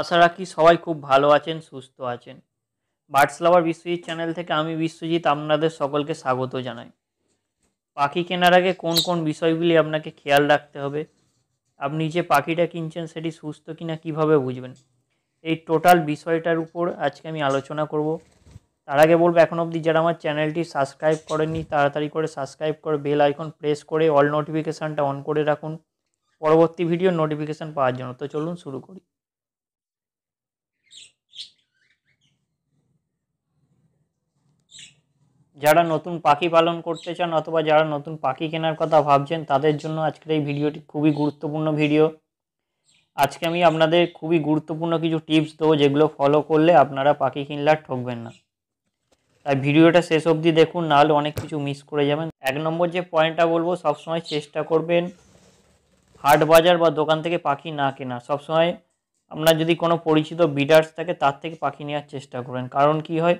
আশা রাখি সবাই খুব ভালো আছেন সুস্থ আছেন বার্ডস লাভার বিশ্বজিৎ চ্যানেল থেকে আমি বিশ্বজিৎ আপনাদের সকলকে স্বাগত জানাই পাখি কেনার আগে কোন কোন বিষয়গুলি আপনাকে খেয়াল রাখতে হবে আপনি যে পাখিটা কিনছেন সেটি সুস্থ কিনা কিভাবে বুঝবেন এই টোটাল বিষয়টার উপর আজকে আমি আলোচনা করব তার আগে বলবো এখন অবধি যারা আমার চ্যানেলটি সাবস্ক্রাইব করেননি তাড়াতাড়ি করে সাবস্ক্রাইব করে বেল আইকন প্রেস করে অল নোটিফিকেশানটা অন করে রাখুন পরবর্তী ভিডিও নোটিফিকেশান পাওয়ার জন্য তো চলুন শুরু করি যারা নতুন পাখি পালন করতে চান অথবা যারা নতুন পাখি কেনার কথা ভাবছেন তাদের জন্য আজকের এই ভিডিওটি খুবই গুরুত্বপূর্ণ ভিডিও আজকে আমি আপনাদের খুবই গুরুত্বপূর্ণ কিছু টিপস দেবো যেগুলো ফলো করলে আপনারা পাখি কিনলে আর ঠকবেন না তাই ভিডিওটা শেষ অবধি দেখুন নাহলে অনেক কিছু মিস করে যাবেন এক নম্বর যে পয়েন্টটা বলবো সবসময় চেষ্টা করবেন হাট বাজার বা দোকান থেকে পাখি না কেনা সবসময় আপনার যদি কোনো পরিচিত বিডার্স থাকে তার থেকে পাখি নেওয়ার চেষ্টা করবেন কারণ কি হয়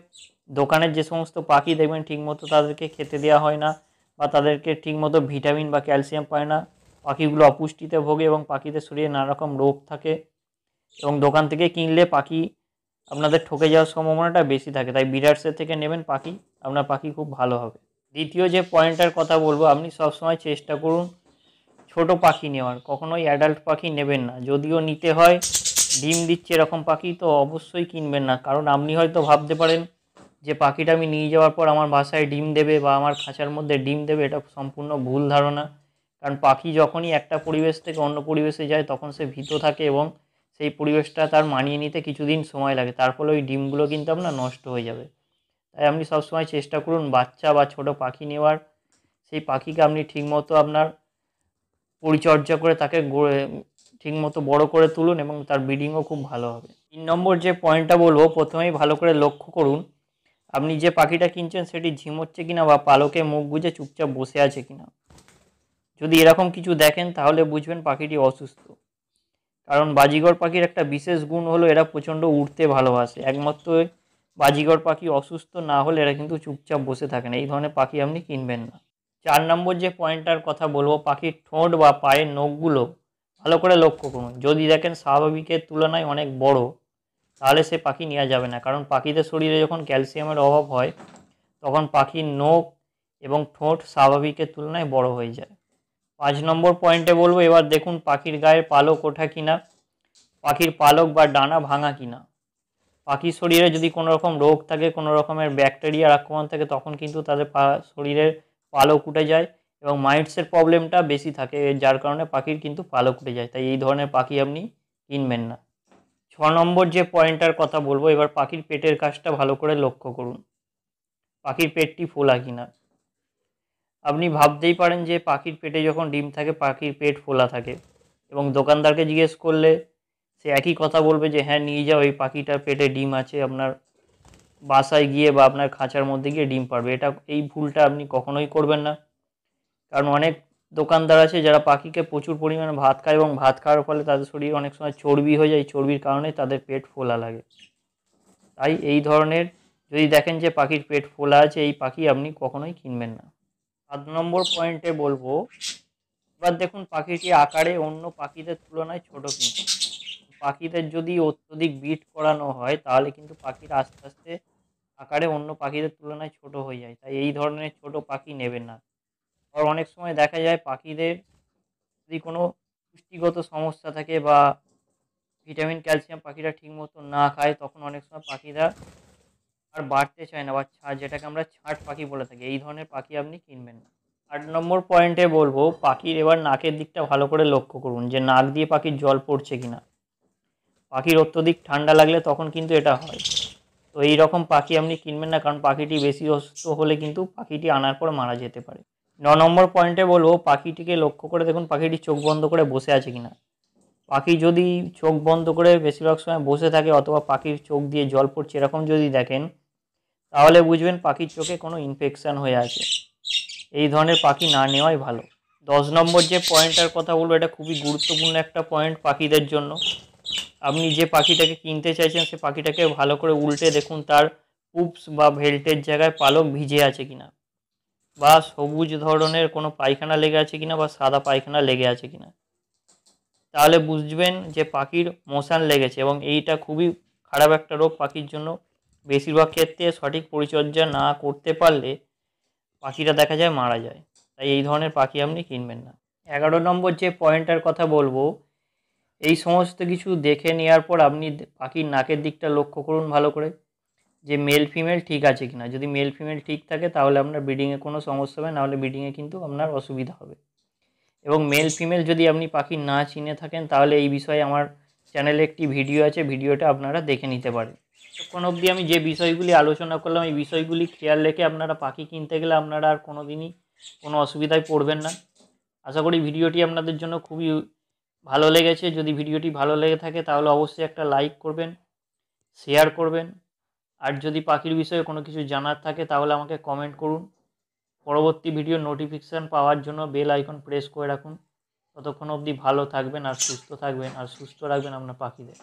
দোকানের যে সমস্ত পাখি দেখবেন ঠিকমতো তাদেরকে খেতে দেওয়া হয় না বা তাদেরকে ঠিকমতো ভিটামিন বা ক্যালসিয়াম পায় না পাখিগুলো অপুষ্টিতে ভোগে এবং পাখিদের শরীরে নানারকম রোগ থাকে এবং দোকান থেকে কিনলে পাখি আপনাদের ঠকে যাওয়ার সম্ভাবনাটা বেশি থাকে তাই বিডার্সের থেকে নেবেন পাখি আপনার পাখি খুব ভালো হবে দ্বিতীয় যে পয়েন্টটার কথা বলবো আপনি সবসময় চেষ্টা করুন ছোট পাখি নেওয়ার কখনোই অ্যাডাল্ট পাখি নেবেন না যদিও নিতে হয় ডিম দিচ্ছে এরকম পাখি তো অবশ্যই কিনবেন না কারণ আপনি হয়তো ভাবতে পারেন যে পাখিটা আমি নিয়ে যাওয়ার পর আমার বাসায় ডিম দেবে বা আমার খাঁচার মধ্যে ডিম দেবে এটা সম্পূর্ণ ভুল ধারণা কারণ পাখি যখনই একটা পরিবেশ থেকে অন্য পরিবেশে যায় তখন সে ভীত থাকে এবং সেই পরিবেশটা তার মানিয়ে নিতে কিছুদিন সময় লাগে তার ফলে ওই ডিমগুলো কিন্তু আপনার নষ্ট হয়ে যাবে তাই আপনি সবসময় চেষ্টা করুন বাচ্চা বা ছোট পাখি নেওয়ার সেই পাখিকে আপনি ঠিকমতো আপনার পরিচর্যা করে তাকে গড়ে ঠিকমতো বড় করে তুলুন এবং তার ব্রিডিংও খুব ভালো হবে তিন নম্বর যে পয়েন্টটা বলবো প্রথমেই ভালো করে লক্ষ্য করুন আপনি যে পাখিটা কিনছেন সেটি ঝিমোচ্ছে কিনা বা পালকে মুখ গুজে চুপচাপ বসে আছে কিনা যদি এরকম কিছু দেখেন তাহলে বুঝবেন পাখিটি অসুস্থ কারণ বাজিগর পাখির একটা বিশেষ গুণ হলো এরা প্রচণ্ড উঠতে ভালোবাসে একমাত্র বাজিগর পাখি অসুস্থ না হলে এরা কিন্তু চুপচাপ বসে থাকে না এই ধরনের পাখি আপনি কিনবেন না চার নম্বর যে পয়েন্টটার কথা বলবো পাখির ঠোঁট বা পায়ের নখগুলো ভালো করে লক্ষ্য করুন যদি দেখেন স্বাভাবিকের তুলনায় অনেক বড় তাহলে সে পাখি নেওয়া যাবে না কারণ পাখিদের শরীরে যখন ক্যালসিয়ামের অভাব হয় তখন পাখির নোখ এবং ঠোঁট স্বাভাবিকের তুলনায় বড় হয়ে যায় পাঁচ নম্বর পয়েন্টে বলবো এবার দেখুন পাখির গায়ের পালক ওঠা কিনা পাখির পালক বা ডানা ভাঙা কিনা পাখির শরীরে যদি কোনো রকম রোগ থাকে কোনো রকমের ব্যাকটেরিয়ার আক্রমণ থাকে তখন কিন্তু তাদের শরীরের পালক উঠে যায় এবং মাইটসের প্রবলেমটা বেশি থাকে যার কারণে পাখির কিন্তু পালক উঠে যায় তাই এই ধরনের পাখি আপনি কিনবেন না ছ নম্বর যে পয়েন্টটার কথা বলবো এবার পাখির পেটের কাজটা ভালো করে লক্ষ্য করুন পাখির পেটটি ফোলা কিনা আপনি ভাবতেই পারেন যে পাখির পেটে যখন ডিম থাকে পাখির পেট ফোলা থাকে এবং দোকানদারকে জিজ্ঞেস করলে সে একই কথা বলবে যে হ্যাঁ নিয়ে যাও এই পাখিটার পেটে ডিম আছে আপনার বাসায় গিয়ে বা আপনার খাঁচার মধ্যে গিয়ে ডিম পারবে এটা এই ভুলটা আপনি কখনোই করবেন না কারণ অনেক দোকানদার আছে যারা পাখিকে প্রচুর পরিমাণে ভাত খায় এবং ভাত খাওয়ার ফলে তাদের শরীর অনেক সময় চর্বি হয়ে যায় চর্বির কারণে তাদের পেট ফোলা লাগে তাই এই ধরনের যদি দেখেন যে পাখির পেট ফোলা আছে এই পাখি আপনি কখনোই কিনবেন না সাত নম্বর পয়েন্টে বলবো এবার দেখুন পাখিটি আকারে অন্য পাখিদের তুলনায় ছোট কিন্তু পাখিদের যদি অত্যধিক বিট করানো হয় তাহলে কিন্তু পাখির আস্তে আস্তে আকারে অন্য পাখিদের তুলনায় ছোট হয়ে যায় তাই এই ধরনের ছোট পাখি নেবেন না আর অনেক সময় দেখা যায় পাখিদের যদি কোনো পুষ্টিগত সমস্যা থাকে বা ভিটামিন ক্যালসিয়াম পাখিরা ঠিক মতো না খায় তখন অনেক সময় পাখিরা আর বাড়তে চায় না বা ছাড় যেটাকে আমরা ছাট পাখি বলে থাকি এই ধরনের পাখি আপনি কিনবেন না আট নম্বর পয়েন্টে বলবো পাখির এবার নাকের দিকটা ভালো করে লক্ষ্য করুন যে নাক দিয়ে পাখির জল পড়ছে কিনা পাখির অত্যধিক ঠান্ডা লাগলে তখন কিন্তু এটা হয় তো এই রকম পাখি আপনি কিনবেন না কারণ পাখিটি বেশি অসুস্থ হলে কিন্তু পাখিটি আনার পর মারা যেতে পারে ন নম্বর পয়েন্টে বলবো পাখিটিকে লক্ষ্য করে দেখুন পাখিটি চোখ বন্ধ করে বসে আছে কিনা পাখি যদি চোখ বন্ধ করে বেশিরভাগ সময় বসে থাকে অথবা পাখির চোখ দিয়ে জল পড়ছে এরকম যদি দেখেন তাহলে বুঝবেন পাখির চোখে কোনো ইনফেকশান হয়ে আছে এই ধরনের পাখি না নেওয়াই ভালো দশ নম্বর যে পয়েন্টটার কথা বলবো এটা খুবই গুরুত্বপূর্ণ একটা পয়েন্ট পাখিদের জন্য আপনি যে পাখিটাকে কিনতে চাইছেন সে পাখিটাকে ভালো করে উল্টে দেখুন তার পুপস বা ভেল্টের জায়গায় পালক ভিজে আছে কিনা বা সবুজ ধরনের কোনো পায়খানা লেগে আছে কিনা বা সাদা পায়খানা লেগে আছে কিনা তাহলে বুঝবেন যে পাখির মোশান লেগেছে এবং এইটা খুবই খারাপ একটা রোগ পাখির জন্য বেশিরভাগ ক্ষেত্রে সঠিক পরিচর্যা না করতে পারলে পাখিটা দেখা যায় মারা যায় তাই এই ধরনের পাখি আপনি কিনবেন না এগারো নম্বর যে পয়েন্টটার কথা বলবো এই সমস্ত কিছু দেখে নেওয়ার পর আপনি পাখির নাকের দিকটা লক্ষ্য করুন ভালো করে যে মেল ফিমেল ঠিক আছে কিনা যদি মেল ফিমেল ঠিক থাকে তাহলে আপনার ব্রিডিংয়ে কোনো সমস্যা হবে নাহলে ব্রিডিংয়ে কিন্তু আপনার অসুবিধা হবে এবং মেল ফিমেল যদি আপনি পাখি না চিনে থাকেন তাহলে এই বিষয়ে আমার চ্যানেলে একটি ভিডিও আছে ভিডিওটা আপনারা দেখে নিতে পারেন তখন অবধি আমি যে বিষয়গুলি আলোচনা করলাম এই বিষয়গুলি খেয়াল রেখে আপনারা পাখি কিনতে গেলে আপনারা আর কোনো দিনই কোনো অসুবিধায় পড়বেন না আশা করি ভিডিওটি আপনাদের জন্য খুবই ভালো লেগেছে যদি ভিডিওটি ভালো লেগে থাকে তাহলে অবশ্যই একটা লাইক করবেন শেয়ার করবেন আর যদি পাখির বিষয়ে কোনো কিছু জানার থাকে তাহলে আমাকে কমেন্ট করুন পরবর্তী ভিডিও নোটিফিকেশান পাওয়ার জন্য বেল আইকন প্রেস করে রাখুন ততক্ষণ অবধি ভালো থাকবেন আর সুস্থ থাকবেন আর সুস্থ রাখবেন আপনার পাখিদের